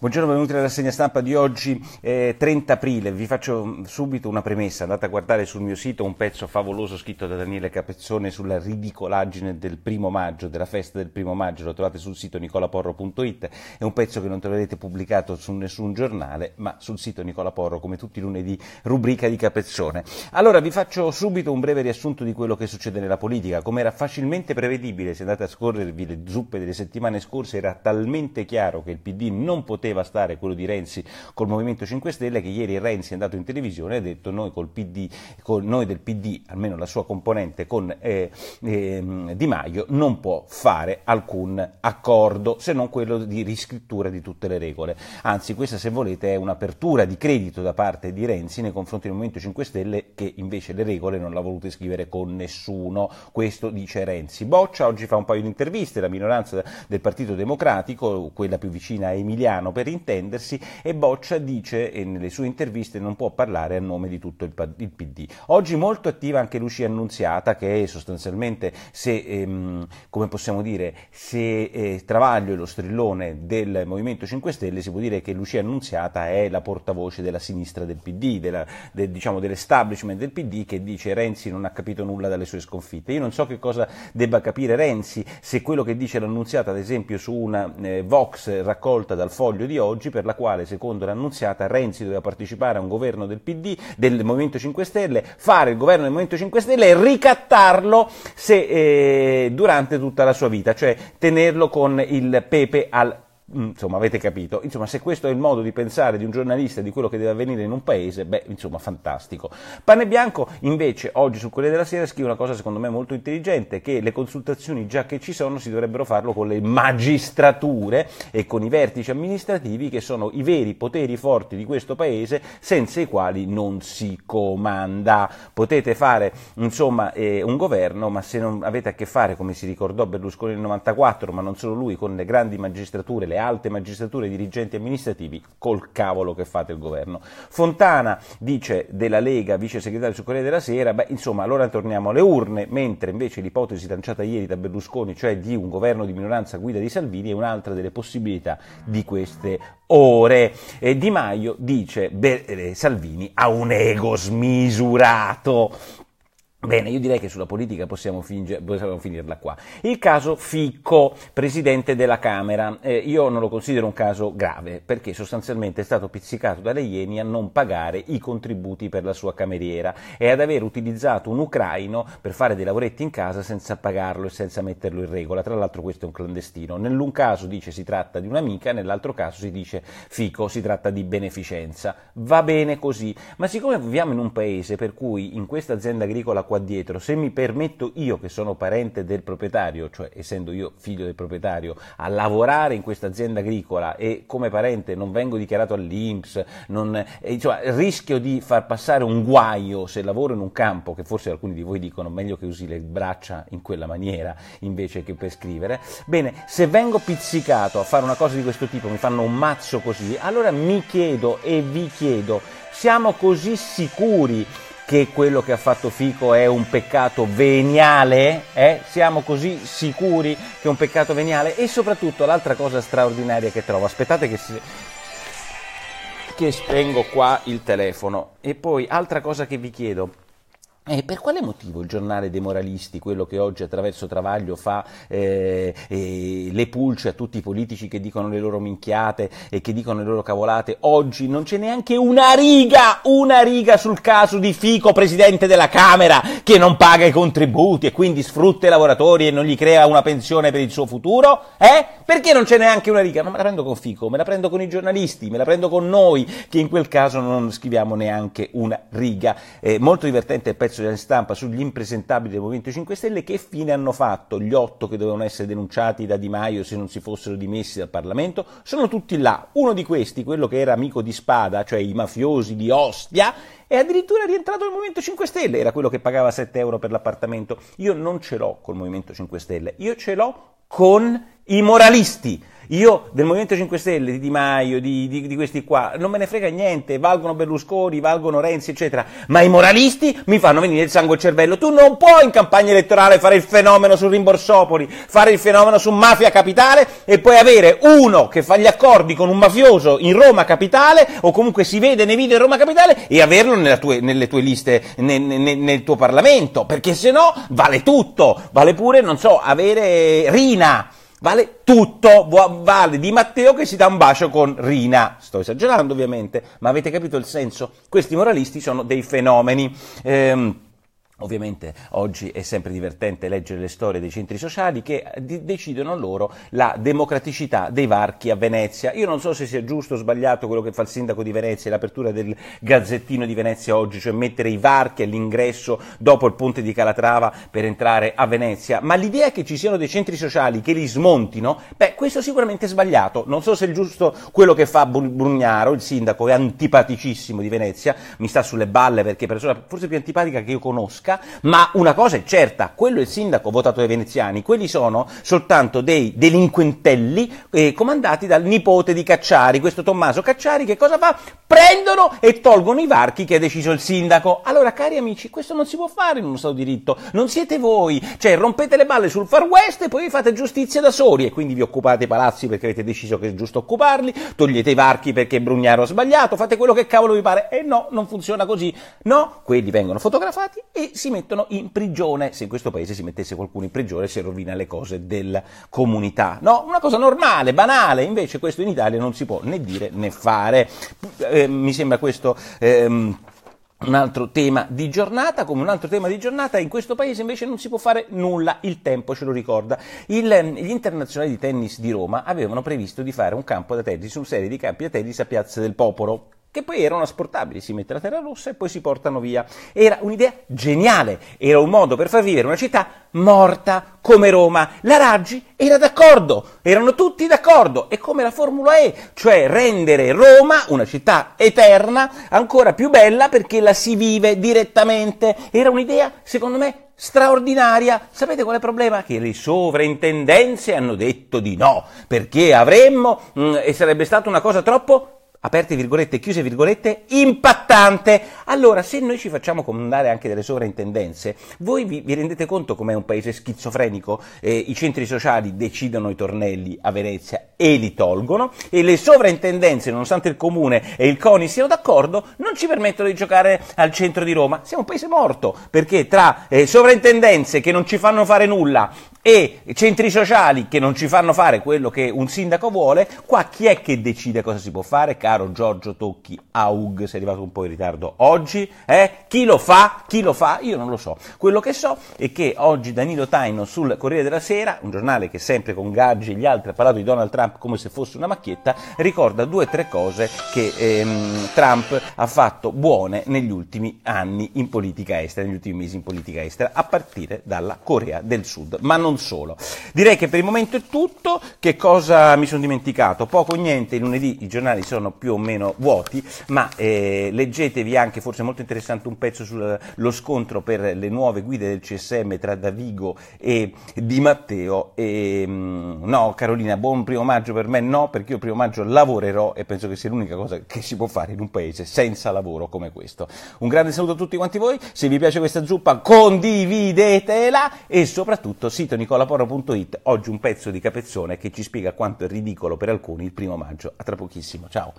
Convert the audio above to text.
Buongiorno, benvenuti alla rassegna stampa di oggi, eh, 30 aprile. Vi faccio mm, subito una premessa. Andate a guardare sul mio sito un pezzo favoloso scritto da Daniele Capezzone sulla ridicolaggine del primo maggio, della festa del primo maggio. Lo trovate sul sito nicolaporro.it. È un pezzo che non troverete pubblicato su nessun giornale, ma sul sito Nicola Porro, come tutti i lunedì, rubrica di Capezzone. Allora, vi faccio subito un breve riassunto di quello che succede nella politica. Come era facilmente prevedibile, se andate a scorrervi le zuppe delle settimane scorse, era talmente chiaro che il PD non poteva poteva stare quello di Renzi col Movimento 5 Stelle, che ieri Renzi è andato in televisione e ha detto noi, PD, con, noi del PD, almeno la sua componente con eh, eh, Di Maio, non può fare alcun accordo se non quello di riscrittura di tutte le regole. Anzi, questa se volete è un'apertura di credito da parte di Renzi nei confronti del Movimento 5 Stelle che invece le regole non l'ha volute scrivere con nessuno. Questo dice Renzi. Boccia oggi fa un paio di interviste, la minoranza del Partito Democratico, quella più vicina a Emiliano, per intendersi, e Boccia dice, e nelle sue interviste non può parlare a nome di tutto il, PD. Oggi molto attiva anche Lucia Annunziata, che è sostanzialmente, se, ehm, come possiamo dire, se eh, Travaglio è lo strillone del Movimento 5 Stelle, si può dire che Lucia Annunziata è la portavoce della sinistra del PD, della, de, diciamo dell'establishment del PD, che dice Renzi non ha capito nulla dalle sue sconfitte. Io non so che cosa debba capire Renzi, se quello che dice l'Annunziata, ad esempio, su una eh, Vox raccolta dal foglio di di oggi per la quale, secondo l'annunziata, Renzi doveva partecipare a un governo del PD, del Movimento 5 Stelle, fare il governo del Movimento 5 Stelle e ricattarlo se, eh, durante tutta la sua vita, cioè tenerlo con il pepe al Mm, insomma avete capito, insomma se questo è il modo di pensare di un giornalista di quello che deve avvenire in un paese, beh insomma fantastico. Pane Bianco invece oggi su Corriere della Sera scrive una cosa secondo me molto intelligente, che le consultazioni già che ci sono si dovrebbero farlo con le magistrature e con i vertici amministrativi che sono i veri poteri forti di questo paese senza i quali non si comanda. Potete fare insomma eh, un governo ma se non avete a che fare come si ricordò Berlusconi nel 94 ma non solo lui con le grandi magistrature, le alte magistrature e dirigenti amministrativi col cavolo che fate il governo. Fontana dice della Lega, vice segretario su Corriere della Sera, beh, insomma, allora torniamo alle urne, mentre invece l'ipotesi lanciata ieri da Berlusconi, cioè di un governo di minoranza guida di Salvini, è un'altra delle possibilità di queste ore. Eh, di Maio dice Ber- eh, Salvini ha un ego smisurato. Bene, io direi che sulla politica possiamo, finge, possiamo, finirla qua. Il caso Ficco, presidente della Camera, eh, io non lo considero un caso grave perché sostanzialmente è stato pizzicato dalle Ieni a non pagare i contributi per la sua cameriera e ad aver utilizzato un ucraino per fare dei lavoretti in casa senza pagarlo e senza metterlo in regola. Tra l'altro questo è un clandestino. Nell'un caso dice si tratta di un'amica, nell'altro caso si dice Fico si tratta di beneficenza. Va bene così, ma siccome viviamo in un paese per cui in questa azienda agricola qua dietro, se mi permetto io che sono parente del proprietario, cioè essendo io figlio del proprietario, a lavorare in questa azienda agricola e come parente non vengo dichiarato all'Inps, non, insomma, rischio di far passare un guaio se lavoro in un campo che forse alcuni di voi dicono meglio che usi le braccia in quella maniera invece che per scrivere. Bene, se vengo pizzicato a fare una cosa di questo tipo, mi fanno un mazzo così, allora mi chiedo e vi chiedo, siamo così sicuri che quello che ha fatto Fico è un peccato veniale? Eh? Siamo così sicuri che è un peccato veniale? E soprattutto l'altra cosa straordinaria che trovo, aspettate che, si... che spengo qua il telefono. E poi altra cosa che vi chiedo, eh, per quale motivo il giornale dei moralisti, quello che oggi attraverso Travaglio fa eh, eh, le pulce a tutti i politici che dicono le loro minchiate e che dicono le loro cavolate, oggi non c'è neanche una riga, una riga sul caso di Fico, presidente della Camera, che non paga i contributi e quindi sfrutta i lavoratori e non gli crea una pensione per il suo futuro? Eh? Perché non c'è neanche una riga? Ma me la prendo con Fico, me la prendo con i giornalisti, me la prendo con noi, che in quel caso non scriviamo neanche una riga. Eh, molto divertente il pezzo della stampa sugli impresentabili del Movimento 5 Stelle, che fine hanno fatto gli otto che dovevano essere denunciati da Di Maio se non si fossero dimessi dal Parlamento? Sono tutti là. Uno di questi, quello che era amico di Spada, cioè i mafiosi di Ostia, è addirittura rientrato nel Movimento 5 Stelle, era quello che pagava 7 euro per l'appartamento. Io non ce l'ho col Movimento 5 Stelle, io ce l'ho con i moralisti. Io del Movimento 5 Stelle, di Di Maio, di, di, di, questi qua, non me ne frega niente, valgono Berlusconi, valgono Renzi, eccetera, ma i moralisti mi fanno venire il sangue al cervello. Tu non puoi in campagna elettorale fare il fenomeno su Rimborsopoli, fare il fenomeno su Mafia Capitale e poi avere uno che fa gli accordi con un mafioso in Roma Capitale o comunque si vede nei video in Roma Capitale e averlo tue, nelle tue liste, nel, nel, nel tuo Parlamento, perché se no vale tutto, vale pure, non so, avere Rina vale tutto, vale Di Matteo che si dà un bacio con Rina. Sto esagerando ovviamente, ma avete capito il senso? Questi moralisti sono dei fenomeni. Ehm, Ovviamente oggi è sempre divertente leggere le storie dei centri sociali che eh, decidono loro la democraticità dei varchi a Venezia. Io non so se sia giusto o sbagliato quello che fa il sindaco di Venezia, l'apertura del Gazzettino di Venezia oggi, cioè mettere i varchi all'ingresso dopo il ponte di Calatrava per entrare a Venezia, ma l'idea che ci siano dei centri sociali che li smontino, beh, questo sicuramente è sbagliato. Non so se è giusto quello che fa Brugnaro, il sindaco è antipaticissimo di Venezia, mi sta sulle balle perché è persona forse più antipatica che io conosca tasca, ma una cosa è certa, quello è il sindaco votato dai veneziani, quelli sono soltanto dei delinquentelli eh, comandati dal nipote di Cacciari, questo Tommaso Cacciari che cosa fa? Prendono e tolgono i varchi che ha deciso il sindaco. Allora cari amici, questo non si può fare in uno Stato di diritto, non siete voi, cioè rompete le balle sul far west e poi vi fate giustizia da soli e quindi vi occupate i palazzi perché avete deciso che è giusto occuparli, togliete i varchi perché Brugnaro ha sbagliato, fate quello che cavolo vi pare e no, non funziona così. No, quelli vengono fotografati e si mettono in prigione. Se in questo paese si mettesse qualcuno in prigione si rovina le cose della comunità. No, una cosa normale, banale, invece questo in Italia non si può né dire né fare. Eh, mi sembra questo... Ehm, un altro tema di giornata, come un altro tema di giornata, in questo paese invece non si può fare nulla, il tempo ce lo ricorda. Il, ehm, gli internazionali di tennis di Roma avevano previsto di fare un campo da tennis, una serie di campi da tennis a Piazza del Popolo che poi erano asportabili, si mette la terra rossa e poi si portano via. Era un'idea geniale, era un modo per far vivere una città morta come Roma. La Raggi era d'accordo, erano tutti d'accordo, è come la Formula E, cioè rendere Roma, una città eterna, ancora più bella perché la si vive direttamente. Era un'idea, secondo me, straordinaria. Sapete qual è il problema? Che le sovrintendenze hanno detto di no, perché avremmo, mh, mm, e sarebbe stata una cosa troppo aperte virgolette, chiuse virgolette, impattante. Allora, se noi ci facciamo comandare anche delle sovrintendenze, voi vi, vi rendete conto com'è un paese schizofrenico? Eh, I centri sociali decidono i tornelli a Venezia e li tolgono e le sovrintendenze, nonostante il comune e il CONI siano d'accordo, non ci permettono di giocare al centro di Roma. Siamo un paese morto perché tra eh, sovrintendenze che non ci fanno fare nulla e centri sociali che non ci fanno fare quello che un sindaco vuole, qua chi è che decide cosa si può fare? Caro Giorgio Tocchi Aug, sei arrivato un po' in ritardo oggi, eh? Chi lo fa? Chi lo fa? Io non lo so. Quello che so è che oggi Danilo Taino sul Corriere della Sera, un giornale che sempre con Gaggi e gli altri ha parlato di Donald Trump Trump come se fosse una macchietta, ricorda due o tre cose che ehm, Trump ha fatto buone negli ultimi anni in politica estera, negli ultimi mesi in politica estera, a partire dalla Corea del Sud, ma non solo. Direi che per il momento è tutto, che cosa mi sono dimenticato? Poco o niente, il lunedì i giornali sono più o meno vuoti, ma eh, leggetevi anche, forse molto interessante, un pezzo sullo scontro per le nuove guide del CSM tra Davigo e Di Matteo. E, mm, no, Carolina, buon primo maggio maggio per me no, perché io il primo maggio lavorerò e penso che sia l'unica cosa che si può fare in un paese senza lavoro come questo. Un grande saluto a tutti quanti voi, se vi piace questa zuppa condividetela e soprattutto sito nicolaporro.it, oggi un pezzo di capezzone che ci spiega quanto è ridicolo per alcuni il primo maggio. A tra pochissimo, ciao!